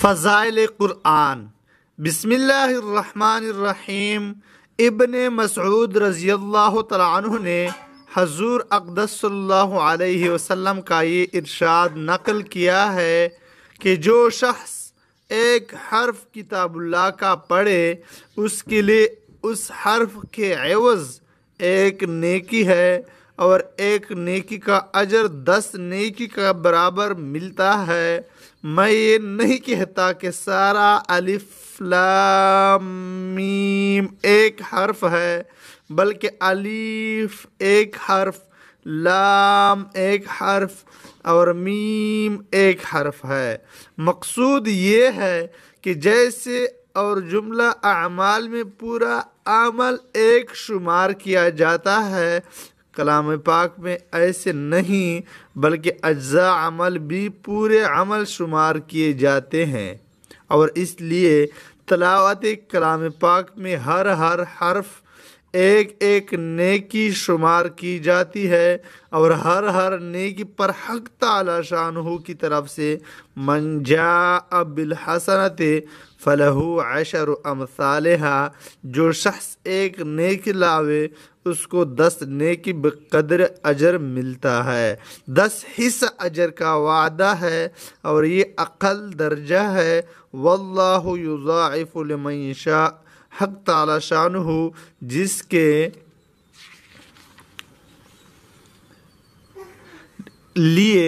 फ़ज़ाइल क़ुरान बसमीम इबन मसूद रज़ी अल्लाह तु ने हजूर अकदस वसम का ये इरशाद नकल किया है कि जो शख्स एक हर्फ किताबुल्ला का पढ़े उसके लिए उस हर्फ के एवज़ एक नेकी है और एक नेकी का अजर दस नेकी का बराबर मिलता है मैं ये नहीं कहता कि सारा अलिफ्लामीम एक हर्फ है बल्कि अलीफ एक हर्फ लाम एक हर्फ और मीम एक हर्फ है मकसूद ये है कि जैसे और जुमला अमाल में पूरा अमल एक शुमार किया जाता है कलाम पाक में ऐसे नहीं बल्कि अज्जा अमल भी पूरे अमल शुमार किए जाते हैं और इसलिए तलावत कलाम पाक में हर हर हर्फ एक एक नेकी शुमार की जाती है और हर हर नेकी पर हक ताला शाहू की तरफ से मंजा अबिल हसनत फलहू अशर अमसाल जो शख्स एक नेक लावे उसको दस नेकी बकदर अजर मिलता है दस हिस्स अजर का वादा है और ये अकल दर्जा है वल्लाफ़ुलमशा हक ताला शान हो जिसके लिए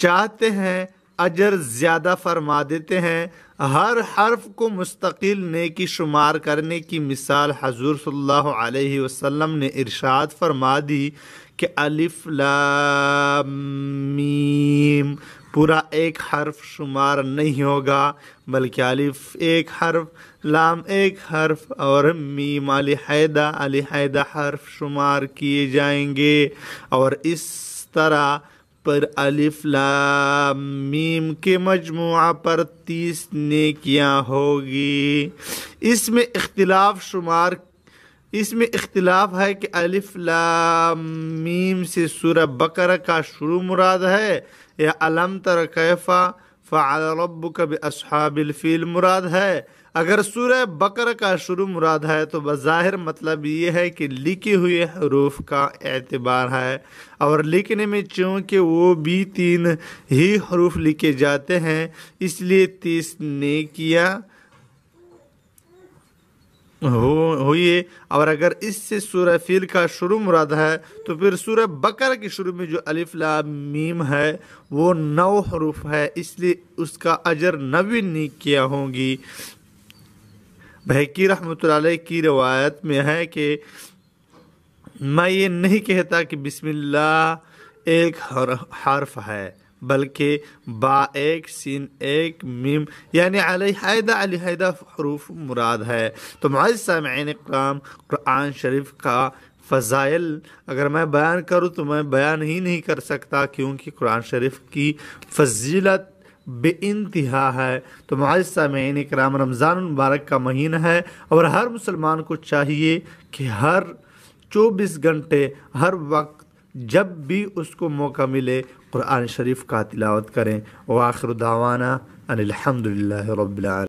चाहते हैं अजर ज़्यादा फरमा देते हैं हर हर्फ को मुस्तकिल नेकी शुमार करने की मिसाल हजूर सल्लल्लाहु अलैहि वसल्लम ने इरशाद फरमा दी कि अलिफ मीम पूरा एक हर्फ शुमार नहीं होगा बल्कि अलिफ एक हर्फ लाम एक हर्फ और मीम अलहदा अलहदा हर्फ शुमार किए जाएंगे और इस तरह पर अलिफ लाम मीम के मजमु पर तीस नेकियाँ होगी इसमें इख्तिलाफ शुमार इसमें इख्तलाफ है कि अलिफ लाम मीम से सूर बकर का शुरू मुराद है या अलम तर कैफ़ा फ़ारब कब फील मुराद है अगर सूर बकर का शुरू मुराद है तो बज़ाहिर मतलब ये है कि लिखे हुए हरूफ का एतबार है और लिखने में चूँकि वो भी तीन ही हरूफ लिखे जाते हैं इसलिए तीस ने किया हो होइए और अगर इससे सूर्य फील का शुरू मुराद है तो फिर सूर्य बकर के शुरू में जो अलिफ्ला मीम है वो नौ हरूफ है इसलिए उसका अजर नवी नहीं किया होगी भैकी रहमत की रवायत में है कि मैं ये नहीं कहता कि बिस्मिल्लाह एक हर हर्फ है बल्कि बा एक सिन एक मीम यानी अलहदा अलहदा हरूफ मुराद है तो माज सामीन कराम कुरान शरीफ का फ़ज़ाइल अगर मैं बयान करूँ तो मैं बयान ही नहीं कर सकता क्योंकि कुरान शरीफ की फजीलत इंतहा है तो माज साम कराम रमज़ान मुबारक का महीना है और हर मुसलमान को चाहिए कि हर चौबीस घंटे हर वक्त जब भी उसको मौका मिले कुरान शरीफ का तिलावत करें वाखिर दावाना अनिलहमदिल्ला